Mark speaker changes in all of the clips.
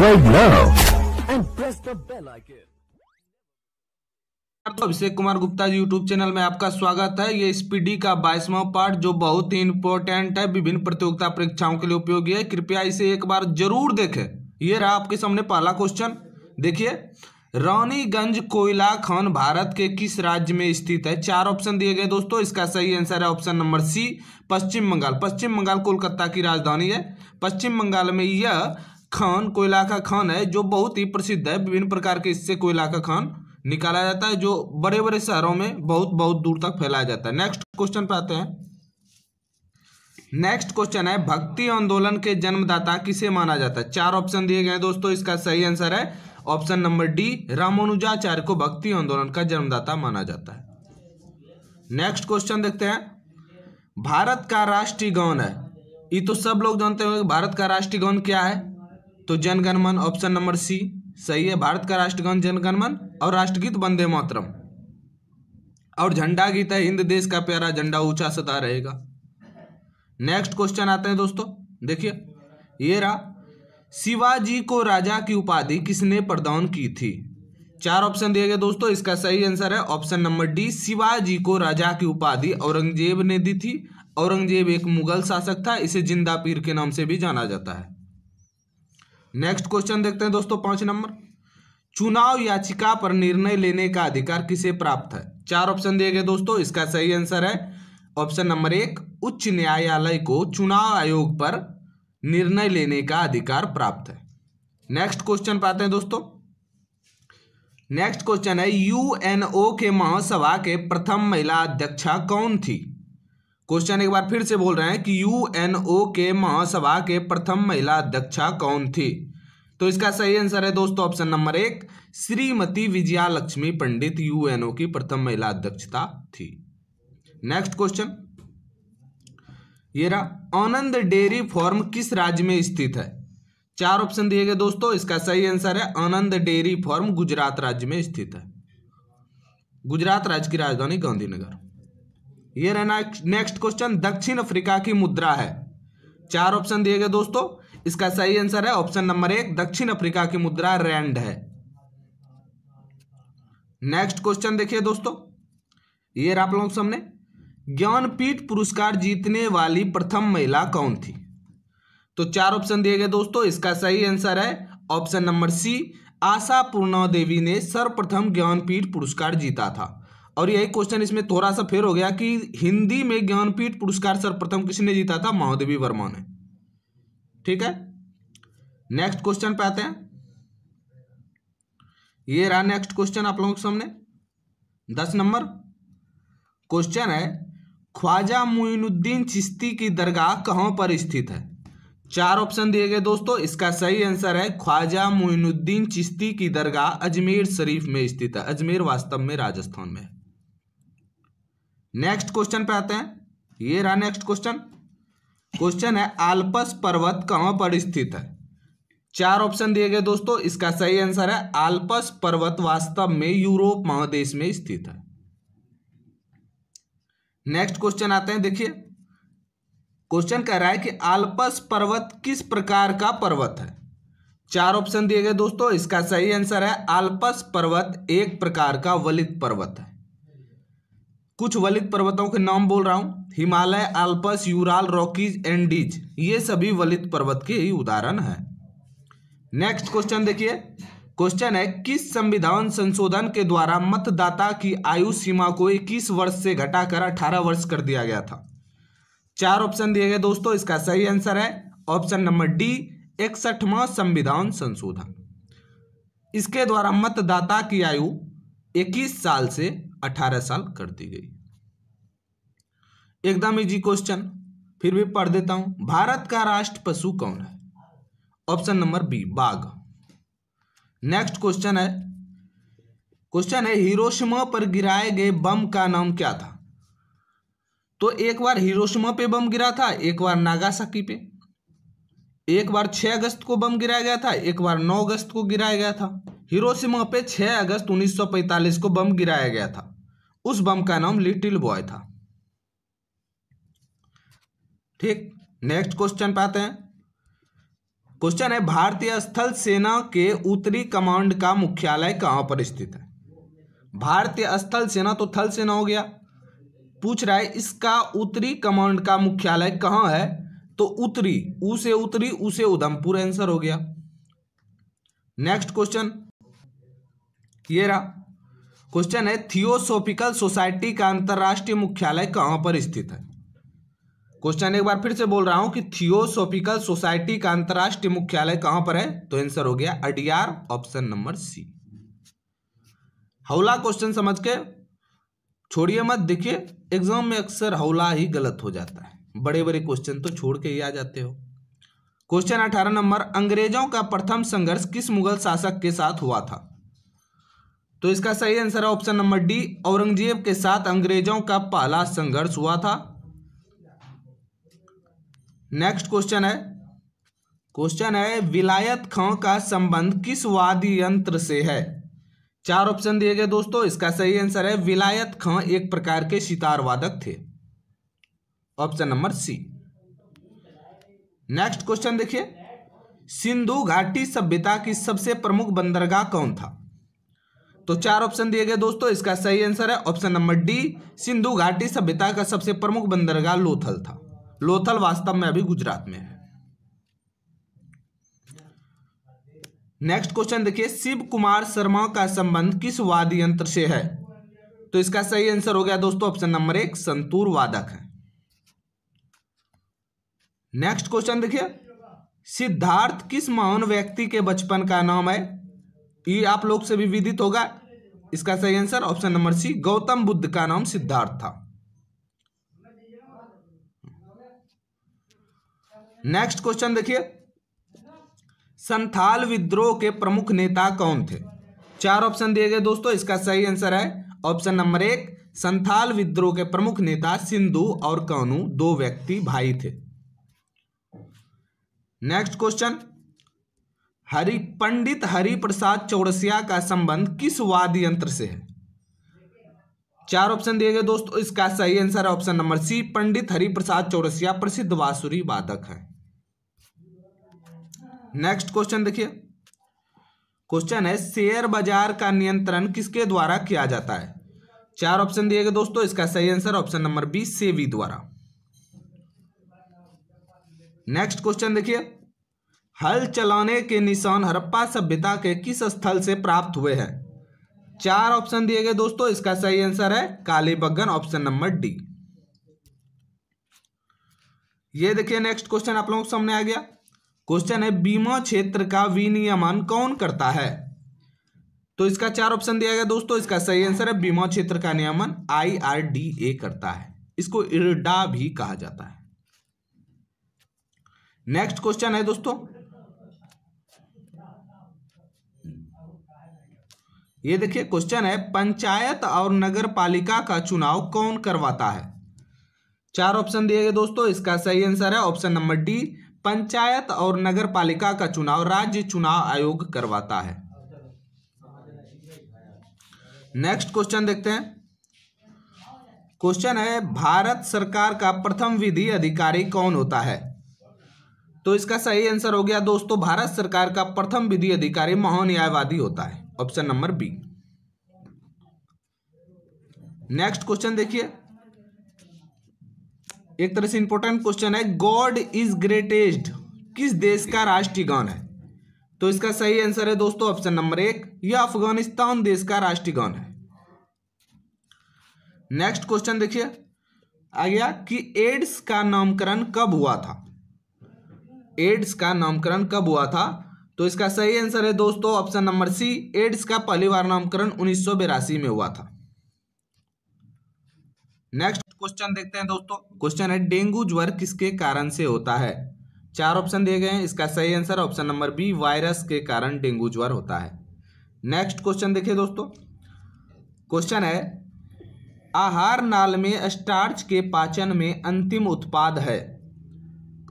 Speaker 1: Subscribe now and press the bell icon. तो Abhishek Kumar Gupta ji YouTube channel में आपका स्वागत है ये स्पीडी का बाईसवा पार्ट जो बहुत ही इंपॉर्टेंट है विभिन्न प्रतियोगिता परीक्षाओं के लिए उपयोगी है कृपया इसे एक बार जरूर देखें ये रहा आपके सामने पहला क्वेश्चन देखिए रानीगंज कोयला खान भारत के किस राज्य में स्थित है चार ऑप्शन दिए गए दोस्तों इसका सही आंसर है option number C Paschim Bengal Paschim Bengal Kolkata की राजधानी है पश्चिम बंगाल में यह खान कोयला का खान है जो बहुत ही प्रसिद्ध है विभिन्न प्रकार के इससे कोयला का खान निकाला जाता है जो बड़े बड़े शहरों में बहुत बहुत दूर तक फैलाया जाता है नेक्स्ट क्वेश्चन पे आते हैं नेक्स्ट क्वेश्चन है भक्ति आंदोलन के जन्मदाता किसे माना जाता है चार ऑप्शन दिए गए दोस्तों इसका सही आंसर है ऑप्शन नंबर डी रामानुजाचार्य को भक्ति आंदोलन का जन्मदाता माना जाता है नेक्स्ट क्वेश्चन देखते हैं भारत का राष्ट्रीय गौन है ये तो सब लोग जानते होंगे भारत का राष्ट्रीय गौन क्या है तो जनगणमन ऑप्शन नंबर सी सही है भारत का राष्ट्रगान जनगणमन और राष्ट्रगीत वंदे मातरम और झंडा गीत है हिंद देश का प्यारा झंडा ऊंचा सता रहेगा नेक्स्ट क्वेश्चन आते हैं दोस्तों देखिए ये रहा शिवाजी को राजा की उपाधि किसने प्रदान की थी चार ऑप्शन दिए गए दोस्तों इसका सही आंसर है ऑप्शन नंबर डी शिवाजी को राजा की उपाधि औरंगजेब ने दी थी औरंगजेब एक मुगल शासक था इसे जिंदा पीर के नाम से भी जाना जाता है नेक्स्ट क्वेश्चन देखते हैं दोस्तों पांच नंबर चुनाव याचिका पर निर्णय लेने का अधिकार किसे प्राप्त है चार ऑप्शन दिए गए दोस्तों इसका सही आंसर है ऑप्शन नंबर एक उच्च न्यायालय को चुनाव आयोग पर निर्णय लेने का अधिकार प्राप्त है नेक्स्ट क्वेश्चन पाते हैं दोस्तों नेक्स्ट क्वेश्चन है यूएनओ के महासभा के प्रथम महिला अध्यक्षा कौन थी क्वेश्चन एक बार फिर से बोल रहे हैं कि यूएनओ के महासभा के प्रथम महिला अध्यक्षा कौन थी तो इसका सही आंसर है दोस्तों ऑप्शन नंबर एक श्रीमती विजया लक्ष्मी पंडित यूएनओ की प्रथम महिला अध्यक्षता थी नेक्स्ट क्वेश्चन ये रहा आनंद डेयरी फॉर्म किस राज्य में स्थित है चार ऑप्शन दिए गए दोस्तों इसका सही आंसर है आनंद डेयरी फॉर्म गुजरात राज्य में स्थित है गुजरात राज्य की राजधानी गांधीनगर ये रहना नेक्स्ट क्वेश्चन दक्षिण अफ्रीका की मुद्रा है चार ऑप्शन दिए गए दोस्तों इसका सही आंसर है ऑप्शन नंबर एक दक्षिण अफ्रीका की मुद्रा रैंड है नेक्स्ट क्वेश्चन देखिए दोस्तों ये आप लोगों के सामने ज्ञानपीठ पुरस्कार जीतने वाली प्रथम महिला कौन थी तो चार ऑप्शन दिए गए दोस्तों इसका सही आंसर है ऑप्शन नंबर सी आशा पूर्णा देवी ने सर्वप्रथम ज्ञानपीठ पुरस्कार जीता था और यही क्वेश्चन इसमें थोड़ा सा फेर हो गया कि हिंदी में ज्ञानपीठ पुरस्कार सर्वप्रथम किसने जीता था महादेवी वर्मा ने ठीक है नेक्स्ट क्वेश्चन पे आते हैं ये रहा नेक्स्ट क्वेश्चन आप लोगों के सामने दस नंबर क्वेश्चन है ख्वाजा मुइनुद्दीन चिश्ती की दरगाह कहां पर स्थित है चार ऑप्शन दिए गए दोस्तों इसका सही आंसर है ख्वाजा मुइनुद्दीन चिश्ती की दरगाह अजमेर शरीफ में स्थित है अजमेर वास्तव में राजस्थान में है नेक्स्ट क्वेश्चन पे आते हैं ये रहा नेक्स्ट क्वेश्चन क्वेश्चन है आल्पस पर्वत कहां पर स्थित है चार ऑप्शन दिए गए दोस्तों इसका सही आंसर है आल्पस पर्वत वास्तव में यूरोप महादेश में स्थित है नेक्स्ट क्वेश्चन आते हैं देखिए क्वेश्चन कह रहा है कि आल्पस पर्वत किस प्रकार का पर्वत है चार ऑप्शन दिए गए दोस्तों इसका सही आंसर है आल्पस पर्वत एक प्रकार का वलित पर्वत है कुछ वलित पर्वतों के नाम बोल रहा हूँ Himalaya Alps Ural Rockies Andes ये सभी वलित पर्वत के ही उदाहरण है नेक्स्ट क्वेश्चन देखिए क्वेश्चन है किस संविधान संशोधन के द्वारा मतदाता की आयु सीमा को इक्कीस वर्ष से घटाकर अठारह वर्ष कर दिया गया था चार ऑप्शन दिए गए दोस्तों इसका सही आंसर है ऑप्शन नंबर डी इकसठवा संविधान संशोधन इसके द्वारा मतदाता की आयु 21 साल से अठारह साल कर दी गई एकदम इजी क्वेश्चन फिर भी पढ़ देता हूं भारत का राष्ट्र पशु कौन है ऑप्शन नंबर बी बाघ नेक्स्ट क्वेश्चन है क्वेश्चन है हिरोशिमा पर गिराए गए बम का नाम क्या था तो एक बार हिरोशिमा पे बम गिरा था एक बार नागासाकी पे एक बार 6 अगस्त को बम गिराया गया था एक बार 9 अगस्त को गिराया गया था हिरोशिमा पे 6 अगस्त 1945 को बम गिराया गया था उस बम का नाम लिटिल बॉय था ठीक नेक्स्ट क्वेश्चन पाते हैं क्वेश्चन है भारतीय स्थल सेना के उत्तरी कमांड का मुख्यालय कहां पर स्थित है भारतीय स्थल सेना तो थल सेना हो गया पूछ रहा है इसका उत्तरी कमांड का मुख्यालय कहां है तो उत्तरी उसे उत्तरी उसे उधमपुर आंसर हो गया नेक्स्ट क्वेश्चन ये रहा क्वेश्चन है थियोसोफिकल सोसाइटी का अंतर्राष्ट्रीय मुख्यालय कहां पर स्थित है क्वेश्चन एक बार फिर से बोल रहा हूं कि थियोसोफिकल सोसाइटी का अंतर्राष्ट्रीय मुख्यालय कहां पर है तो आंसर हो गया अडियार ऑप्शन नंबर सी हौला क्वेश्चन समझ के छोड़िए मत देखिए एग्जाम में अक्सर हौला ही गलत हो जाता है बड़े बड़े क्वेश्चन तो छोड़ के ही आ जाते हो क्वेश्चन अठारह नंबर अंग्रेजों का प्रथम संघर्ष किस मुगल शासक के साथ हुआ था तो इसका सही आंसर है ऑप्शन नंबर डी औरंगजेब के साथ अंग्रेजों का पहला संघर्ष हुआ था नेक्स्ट क्वेश्चन है क्वेश्चन है विलायत खां का संबंध किस वादी यंत्र से है चार ऑप्शन दिए गए दोस्तों इसका सही आंसर है विलायत खां एक प्रकार के सितार वादक थे option number C next question देखिए सिंधु घाटी सभ्यता की सबसे प्रमुख बंदरगाह कौन था तो चार ऑप्शन दिए गए दोस्तों इसका सही आंसर है ऑप्शन नंबर डी सिंधु घाटी सभ्यता का सबसे प्रमुख बंदरगाह लोथल था लोथल वास्तव में अभी गुजरात में है नेक्स्ट क्वेश्चन देखिए शिव कुमार शर्मा का संबंध किस वाद यंत्र से है तो इसका सही आंसर हो गया दोस्तों ऑप्शन नंबर एक संतूर वादक है नेक्स्ट क्वेश्चन देखिए सिद्धार्थ किस महान व्यक्ति के बचपन का नाम है ये आप लोग से भी विदित होगा इसका सही answer option number C Gautam Buddha का नाम सिद्धार्थ था नेक्स्ट क्वेश्चन देखिए संथाल विद्रोह के प्रमुख नेता कौन थे चार ऑप्शन दिए गए दोस्तों इसका सही आंसर है ऑप्शन नंबर एक संथाल विद्रोह के प्रमुख नेता सिंधु और कानू दो व्यक्ति भाई थे नेक्स्ट क्वेश्चन हरि पंडित हरि प्रसाद चौरसिया का संबंध किस वाद्य यंत्र से है चार ऑप्शन दिए गए दोस्तों इसका सही आंसर है option number C Pandit Hariprasad Chaurasia प्रसिद्ध वासुरी वादक है नेक्स्ट क्वेश्चन देखिए क्वेश्चन है शेयर बाजार का नियंत्रण किसके द्वारा किया जाता है चार ऑप्शन दिए गए दोस्तों इसका सही आंसर ऑप्शन नंबर बी सेवी द्वारा नेक्स्ट क्वेश्चन देखिए हल चलाने के निशान हड़प्पा सभ्यता के किस स्थल से प्राप्त हुए हैं चार ऑप्शन दिए गए दोस्तों इसका सही आंसर है कालीबगन ऑप्शन नंबर डी ये देखिए नेक्स्ट क्वेश्चन आप लोगों के सामने आ गया क्वेश्चन है बीमा क्षेत्र का विनियमन कौन करता है तो इसका चार ऑप्शन दिया गया दोस्तों इसका सही आंसर है बीमा क्षेत्र का नियमन आईआरडीए करता है इसको इरडा भी कहा जाता है नेक्स्ट क्वेश्चन है दोस्तों ये देखिए क्वेश्चन है पंचायत और नगर पालिका का चुनाव कौन करवाता है चार ऑप्शन दिए गए दोस्तों इसका सही आंसर है ऑप्शन नंबर डी पंचायत और नगर पालिका का चुनाव राज्य चुनाव आयोग करवाता है नेक्स्ट क्वेश्चन देखते हैं क्वेश्चन है भारत सरकार का प्रथम विधि अधिकारी कौन होता है तो इसका सही आंसर हो गया दोस्तों भारत सरकार का प्रथम विधि अधिकारी महान न्यायवादी होता है option number B next question देखिए एक तरह से इंपॉर्टेंट क्वेश्चन है गॉड इज ग्रेटेस्ट किस देश का राष्ट्रीय गान है तो इसका सही आंसर है दोस्तों ऑप्शन नंबर एक यह अफगानिस्तान देश का राष्ट्रीय गान है नेक्स्ट क्वेश्चन देखिए आ गया कि एड्स का नामकरण कब हुआ था एड्स का नामकरण कब हुआ था तो इसका सही आंसर है दोस्तों ऑप्शन नंबर सी एड्स का पहली बार नामकरण उन्नीस में हुआ था नेक्स्ट क्वेश्चन देखते हैं दोस्तों क्वेश्चन है डेंगू ज्वर किसके कारण से होता है चार ऑप्शन दिए गए हैं इसका सही answer option number B virus के कारण डेंगू ज्वर होता है नेक्स्ट क्वेश्चन देखिए दोस्तों क्वेश्चन है आहार नाल में स्टार्च के पाचन में अंतिम उत्पाद है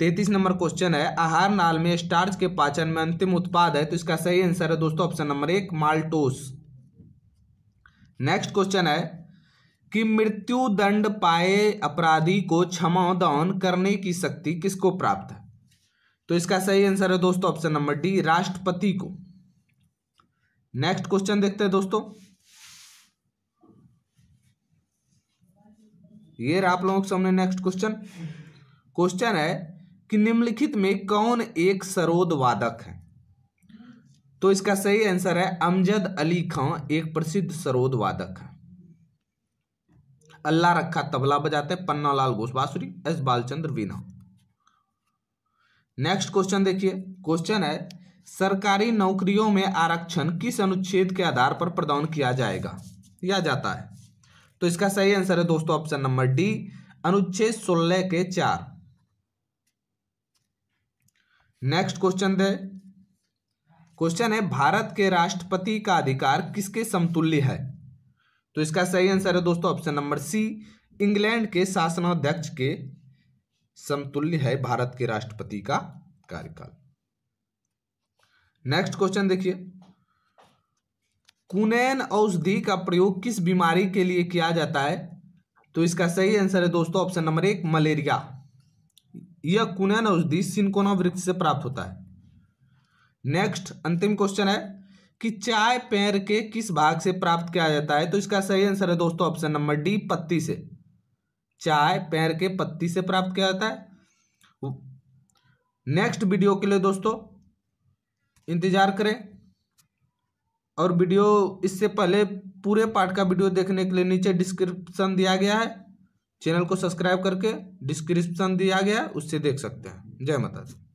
Speaker 1: तैतीस नंबर क्वेश्चन है आहार नाल में स्टार्च के पाचन में अंतिम उत्पाद है तो इसका सही आंसर है दोस्तों ऑप्शन नंबर एक माल्टोस नेक्स्ट क्वेश्चन है कि मृत्यु दंड पाए अपराधी को क्षमादान करने की शक्ति किसको प्राप्त है तो इसका सही आंसर है दोस्तों ऑप्शन नंबर डी राष्ट्रपति को नेक्स्ट क्वेश्चन देखते हैं दोस्तों ये आप लोगों के सामने नेक्स्ट क्वेश्चन क्वेश्चन है कि निम्नलिखित में कौन एक सरोद वादक है तो इसका सही आंसर है अमजद अली खां एक प्रसिद्ध सरोद वादक है अल्लाह रखा तबला बजाते पन्ना Lal Ghosh bansuri S Balachandra veena next question देखिए क्वेश्चन है सरकारी नौकरियों में आरक्षण किस अनुच्छेद के आधार पर प्रदान किया जाएगा या जाता है तो इसका सही आंसर है दोस्तों ऑप्शन नंबर डी अनुच्छेद सोलह के चार नेक्स्ट क्वेश्चन दे क्वेश्चन है भारत के राष्ट्रपति का अधिकार किसके समतुल्य है तो इसका सही आंसर है दोस्तों ऑप्शन नंबर सी इंग्लैंड के शासनाध्यक्ष के समतुल्य है भारत के राष्ट्रपति का कार्यकाल नेक्स्ट क्वेश्चन देखिए कुनेन औषधि का प्रयोग किस बीमारी के लिए किया जाता है तो इसका सही आंसर है दोस्तों ऑप्शन नंबर एक मलेरिया यह कुनैन औषधि सिंकोना वृक्ष से प्राप्त होता है नेक्स्ट अंतिम क्वेश्चन है कि चाय पेड़ के किस भाग से प्राप्त किया जाता है तो इसका सही आंसर है दोस्तों ऑप्शन नंबर डी पत्ती से चाय पेड़ के पत्ती से प्राप्त किया जाता है नेक्स्ट वीडियो के लिए दोस्तों इंतजार करें और वीडियो इससे पहले पूरे पार्ट का वीडियो देखने के लिए नीचे डिस्क्रिप्शन दिया गया है चैनल को सब्सक्राइब करके डिस्क्रिप्शन दिया गया है उससे देख सकते हैं जय माता दी